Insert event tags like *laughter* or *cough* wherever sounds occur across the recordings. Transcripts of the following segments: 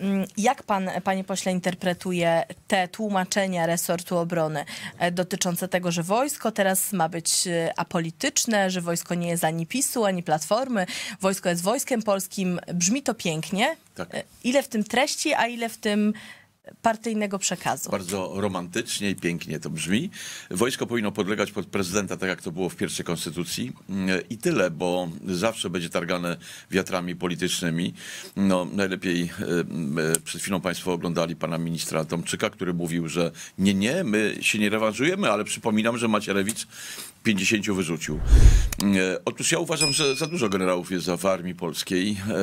Mm, jak pan, panie pośle, interpretuje te tłumaczenia resortu obrony e, dotyczące tego, że wojsko teraz ma być e, apolityczne, że wojsko nie jest ani PiSu, ani Platformy, wojsko jest wojskiem polskim. Brzmi to pięknie. Tak. E, ile w tym treści, a ile w tym partyjnego przekazu. Bardzo romantycznie i pięknie to brzmi. Wojsko powinno podlegać pod prezydenta, tak jak to było w pierwszej konstytucji. Mm, I tyle, bo zawsze będzie targane wiatrami politycznymi. No, najlepiej e, e, przed chwilą Państwo oglądali pana ministra Tomczyka, który mówił, że nie, nie, my się nie rewanżujemy, ale przypominam, że Macierewicz 50 wyrzucił. E, otóż ja uważam, że za dużo generałów jest w armii polskiej e,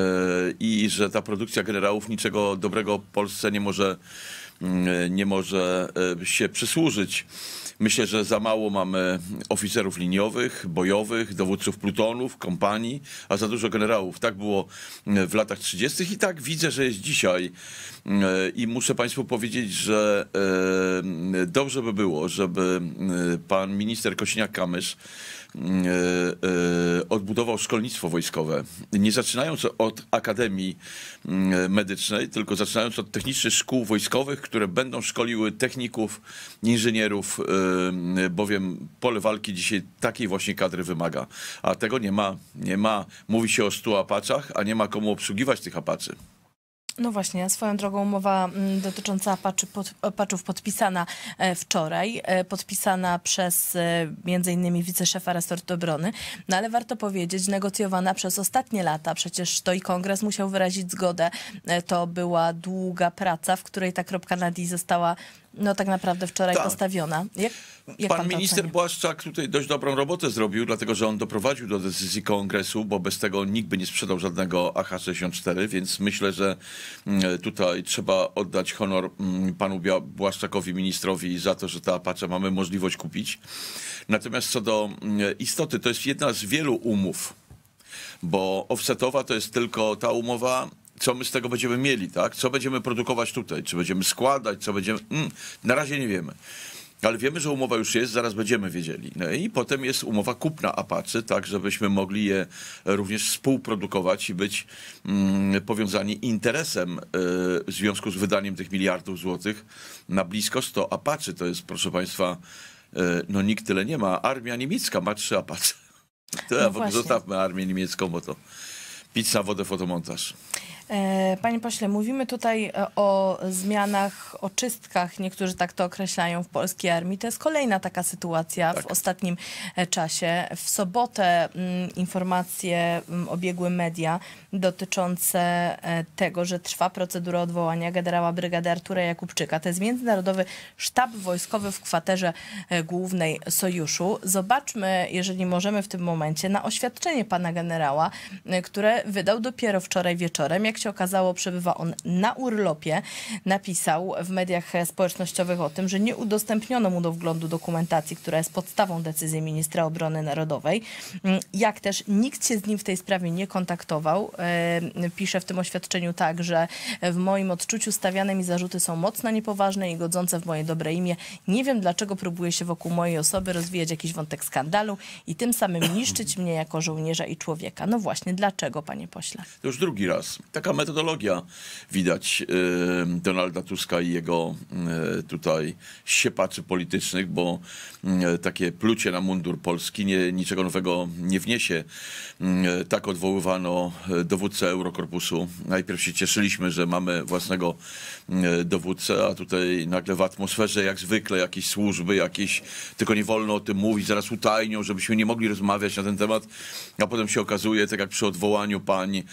i że ta produkcja generałów niczego dobrego Polsce nie może Y, nie może y, się przysłużyć. Myślę, że za mało mamy oficerów liniowych, bojowych, dowódców plutonów, kompanii, a za dużo generałów. Tak było y, w latach 30. i tak widzę, że jest dzisiaj. I muszę Państwu powiedzieć, że dobrze by było, żeby pan minister Kośniak-Kamysz E, e, odbudował szkolnictwo wojskowe, nie zaczynając od Akademii mm, Medycznej, tylko zaczynając od technicznych szkół wojskowych, które będą szkoliły techników, inżynierów, e, bowiem pole walki dzisiaj takiej właśnie kadry wymaga. A tego nie ma. Nie ma. Mówi się o stu apaczach, a nie ma komu obsługiwać tych apaczy. No właśnie, swoją drogą umowa mm, dotycząca patrzy pod, paczów podpisana e, wczoraj, e, podpisana przez e, m.in. wiceszefa resortu obrony, no ale warto powiedzieć, negocjowana przez ostatnie lata, przecież to i kongres musiał wyrazić zgodę, to była długa praca, w której ta kropka na D została no tak naprawdę wczoraj tak. postawiona. Jak, jak pan, pan minister Błaszczak tutaj dość dobrą robotę zrobił, dlatego że on doprowadził do decyzji kongresu, bo bez tego nikt by nie sprzedał żadnego AH-64, więc myślę, że mm, tutaj trzeba oddać honor mm, panu Błaszczakowi, ministrowi za to, że ta Apache mamy możliwość kupić. Natomiast co do mm, istoty, to jest jedna z wielu umów, bo offsetowa to jest tylko ta umowa, co my z tego będziemy mieli, tak? Co będziemy produkować tutaj, czy będziemy składać, co będziemy... Mm, na razie nie wiemy. Ale wiemy, że umowa już jest, zaraz będziemy wiedzieli. No i potem jest umowa kupna Apache, tak żebyśmy mogli je również współprodukować i być mm, powiązani interesem y, w związku z wydaniem tych miliardów złotych na blisko 100 Apache. To jest, proszę Państwa, y, no nikt tyle nie ma. Armia niemiecka ma trzy Apache. *laughs* To no ja zostawmy armię niemiecką, bo to Pizza wodę fotomontaż. E, panie pośle, mówimy tutaj e, o zmianach, o czystkach, niektórzy tak to określają w polskiej armii. To jest kolejna taka sytuacja tak. w ostatnim e, czasie. W sobotę mm, informacje mm, obiegły media dotyczące tego, że trwa procedura odwołania generała brygady Artura Jakubczyka. To jest Międzynarodowy Sztab Wojskowy w kwaterze głównej Sojuszu. Zobaczmy, jeżeli możemy w tym momencie, na oświadczenie pana generała, które wydał dopiero wczoraj wieczorem. Jak jak się okazało, przebywa on na urlopie. Napisał w mediach społecznościowych o tym, że nie udostępniono mu do wglądu dokumentacji, która jest podstawą decyzji ministra obrony narodowej. Mm, jak też nikt się z nim w tej sprawie nie kontaktował. E, pisze w tym oświadczeniu tak, że w moim odczuciu stawiane mi zarzuty są mocno niepoważne i godzące w moje dobre imię. Nie wiem, dlaczego próbuje się wokół mojej osoby rozwijać jakiś wątek skandalu i tym samym niszczyć mnie jako żołnierza i człowieka. No właśnie, dlaczego, panie pośle? To już drugi raz. Tak taka metodologia widać Donalda Tuska i jego tutaj siepaczy politycznych, bo takie plucie na mundur Polski nie, niczego nowego nie wniesie. Tak odwoływano e, dowódcę Eurokorpusu. Najpierw się cieszyliśmy, że mamy własnego dowódcę, a tutaj nagle w atmosferze jak zwykle jakieś służby, jakieś, tylko nie wolno o tym mówić, zaraz utajnią, żebyśmy nie mogli rozmawiać na ten temat, a potem się okazuje, tak jak przy odwołaniu pań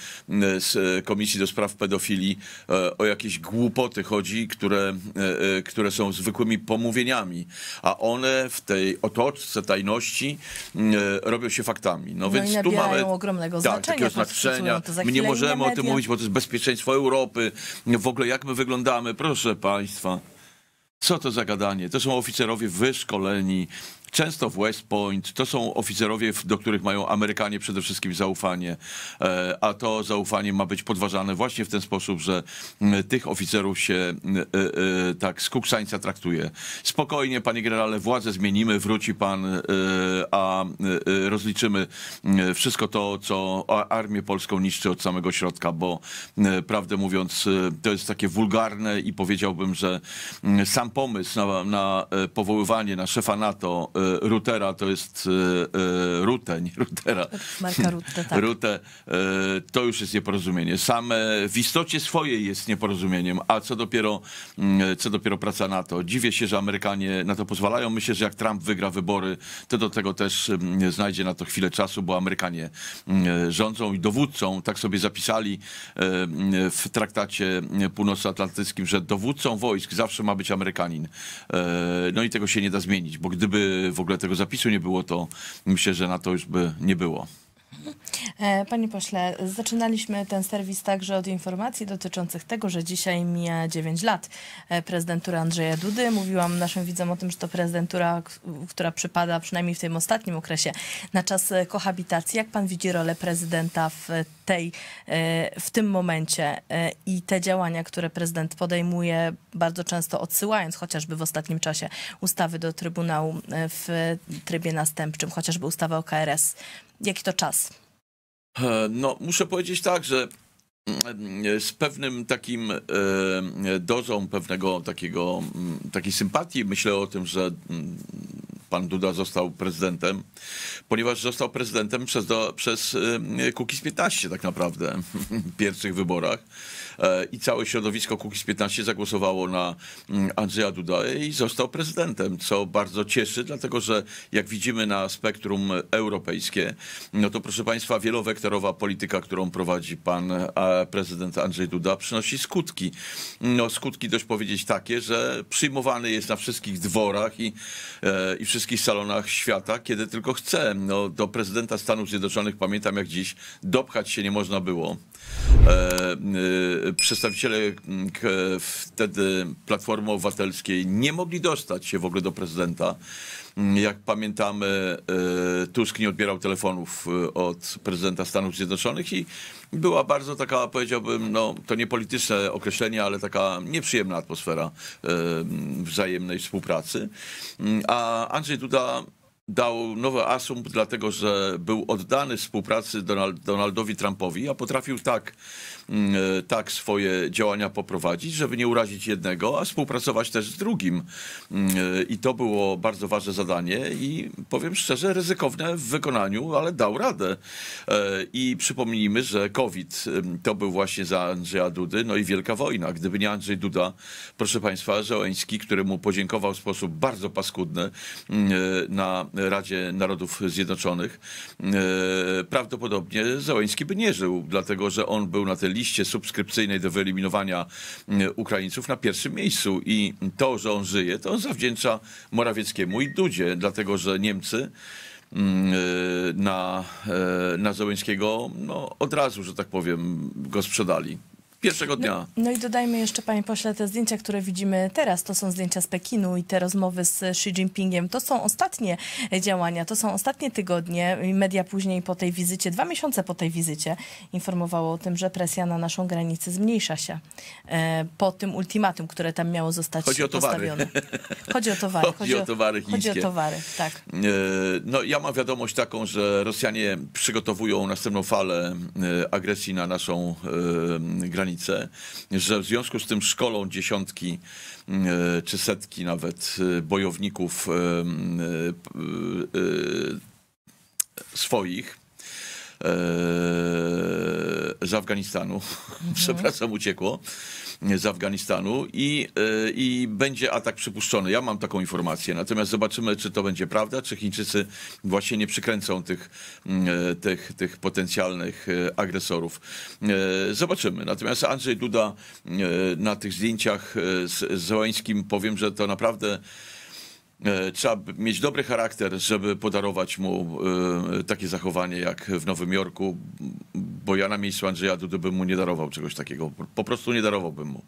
z komisji e, Komisji do Spraw Pedofilii e, o jakieś głupoty chodzi, które, e, e, które są zwykłymi pomówieniami, a one w tej otoczce tajności mm, robią się faktami. No, no więc tu mamy ogromnego tak, znaczenia. znaczenia. My nie możemy o tym mówić, bo to jest bezpieczeństwo Europy. W ogóle jak my wyglądamy, proszę państwa. Co to za gadanie? To są oficerowie wyszkoleni, często w West Point, to są oficerowie, do których mają Amerykanie przede wszystkim zaufanie, e, a to zaufanie ma być podważane właśnie w ten sposób, że mm, tych oficerów się e, e, tak z kuksańca traktuje. Spokojnie, panie generale, władzę zmienimy, wróci pan, a rozliczymy mm, wszystko to, co armię polską niszczy od samego środka, bo prawdę mówiąc, to jest takie wulgarne i powiedziałbym, że mm, sam pomysł na, na powoływanie na szefa NATO E, Rutera, to jest e, e, nie Rutera. Marka Rutte, tak. Rute, to już jest nieporozumienie. Same w istocie swojej jest nieporozumieniem, a co dopiero, mm, co dopiero praca NATO. Dziwię się, że Amerykanie na to pozwalają. Myślę, że jak Trump wygra wybory, to do tego też mm, znajdzie na to chwilę czasu, bo Amerykanie mm, rządzą i dowódcą, tak sobie zapisali w traktacie północnoatlantyckim, że dowódcą wojsk zawsze ma być Amerykanin. No i tego się nie da zmienić, bo gdyby w ogóle tego zapisu nie było, to myślę, że na to już by nie było. E, panie pośle, zaczynaliśmy ten serwis także od informacji dotyczących tego, że dzisiaj mija 9 lat e, prezydentura Andrzeja Dudy. Mówiłam naszym widzom o tym, że to prezydentura, która przypada przynajmniej w tym ostatnim okresie na czas e, kohabitacji. Jak pan widzi rolę prezydenta w tej, w tym momencie i te działania, które prezydent podejmuje, bardzo często odsyłając chociażby w ostatnim czasie ustawy do Trybunału w trybie następczym, chociażby ustawę o KRS. Jaki to czas? E, no, muszę powiedzieć tak, że mm, e, z pewnym takim e, dozą pewnego takiego, mm, takiej sympatii myślę o tym, że mm, pan Duda został prezydentem, ponieważ został prezydentem przez, do, przez y, Kukiz 15 tak naprawdę w *laughs* pierwszych wyborach e, i całe środowisko Kukiz 15 zagłosowało na mm, Andrzeja Duda i został prezydentem, co bardzo cieszy, dlatego że jak widzimy na spektrum europejskie, no to proszę państwa, wielowektorowa polityka, którą prowadzi pan prezydent Andrzej Duda przynosi skutki. No skutki dość powiedzieć takie, że przyjmowany jest na wszystkich dworach i, e, i wszystkich wszystkich salonach świata, kiedy tylko chcę. No, do prezydenta Stanów Zjednoczonych pamiętam jak dziś, dopchać się nie można było. E, e, przedstawiciele mm, wtedy Platformy Obywatelskiej nie mogli dostać się w ogóle do prezydenta. Mm, jak pamiętamy, e, Tusk nie odbierał telefonów od prezydenta Stanów Zjednoczonych i była bardzo taka, powiedziałbym, no to nie polityczne określenie, ale taka nieprzyjemna atmosfera wzajemnej współpracy. Mm, a Andrzej Duda dał nowy asumpt, dlatego że był oddany współpracy Donald, Donaldowi Trumpowi, a potrafił tak, mm, e, tak swoje działania poprowadzić, żeby nie urazić jednego, a współpracować też z drugim. Mm, e, I to było bardzo ważne zadanie i powiem szczerze, ryzykowne w wykonaniu, ale dał radę. E, I przypomnijmy, że COVID mm, to był właśnie za Andrzeja Dudy, no i wielka wojna. Gdyby nie Andrzej Duda, proszę Państwa, Żołęski, któremu podziękował w sposób bardzo paskudny na Radzie Narodów Zjednoczonych, e, prawdopodobnie Załęski by nie żył, dlatego że on był na tej liście subskrypcyjnej do wyeliminowania e, Ukraińców na pierwszym miejscu i to, że on żyje, to on zawdzięcza Morawieckiemu i Dudzie, dlatego że Niemcy mm, e, na, na no, od razu, że tak powiem, go sprzedali pierwszego no, dnia. No, no, i dodajmy jeszcze, panie pośle, te zdjęcia, które widzimy teraz, to są zdjęcia z Pekinu i te rozmowy z Xi Jinpingiem. To są ostatnie działania, to są ostatnie tygodnie. Media później po tej wizycie, dwa miesiące po tej wizycie, informowało o tym, że presja na naszą granicę zmniejsza się e, po tym ultimatum, które tam miało zostać chodzi o towary. *laughs* Chodzi o towary. Chodzi, chodzi o, o towary chińskie. Chodzi o towary, tak. E, no ja mam wiadomość taką, że Rosjanie przygotowują następną falę e, agresji na naszą granicę że w związku z tym szkolą dziesiątki mm, e, czy setki nawet e, bojowników e, mm, swoich z Afganistanu, *laughs* mhm. przepraszam, uciekło z Afganistanu i, e, i będzie atak przypuszczony. Ja mam taką informację, natomiast zobaczymy, czy to będzie prawda, czy Chińczycy właśnie nie przykręcą tych, e, tych, tych potencjalnych e, agresorów. Zobaczymy. Natomiast Andrzej Duda na tych zdjęciach z Zołańskim powiem, że to naprawdę trzeba mieć dobry charakter, żeby podarować mu takie zachowanie jak w Nowym Jorku bo ja na miejscu Andrzeja Dudy bym mu nie darował czegoś takiego. Po prostu nie darowałbym mu.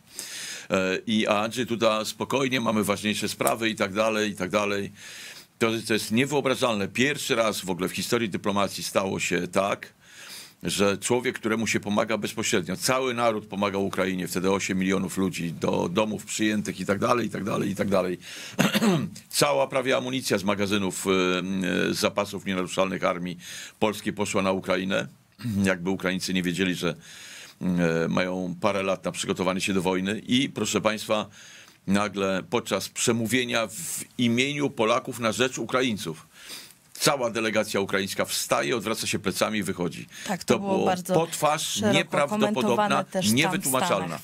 E, I Andrzej tutaj spokojnie, mamy ważniejsze sprawy i tak dalej, i tak dalej. To, to jest niewyobrażalne. Pierwszy raz w ogóle w historii dyplomacji stało się tak, że człowiek, któremu się pomaga bezpośrednio, cały naród pomaga Ukrainie, wtedy 8 milionów ludzi do domów przyjętych i tak dalej, i tak dalej, i tak dalej. *clears throat* Cała prawie amunicja z magazynów e, e, z zapasów nienaruszalnych armii polskiej poszła na Ukrainę jakby Ukraińcy nie wiedzieli, że mm, e, mają parę lat na przygotowanie się do wojny i proszę państwa, nagle podczas przemówienia w imieniu Polaków na rzecz Ukraińców cała delegacja ukraińska wstaje, odwraca się plecami i wychodzi. Tak, to, to było, było potwarz nieprawdopodobna, niewytłumaczalna.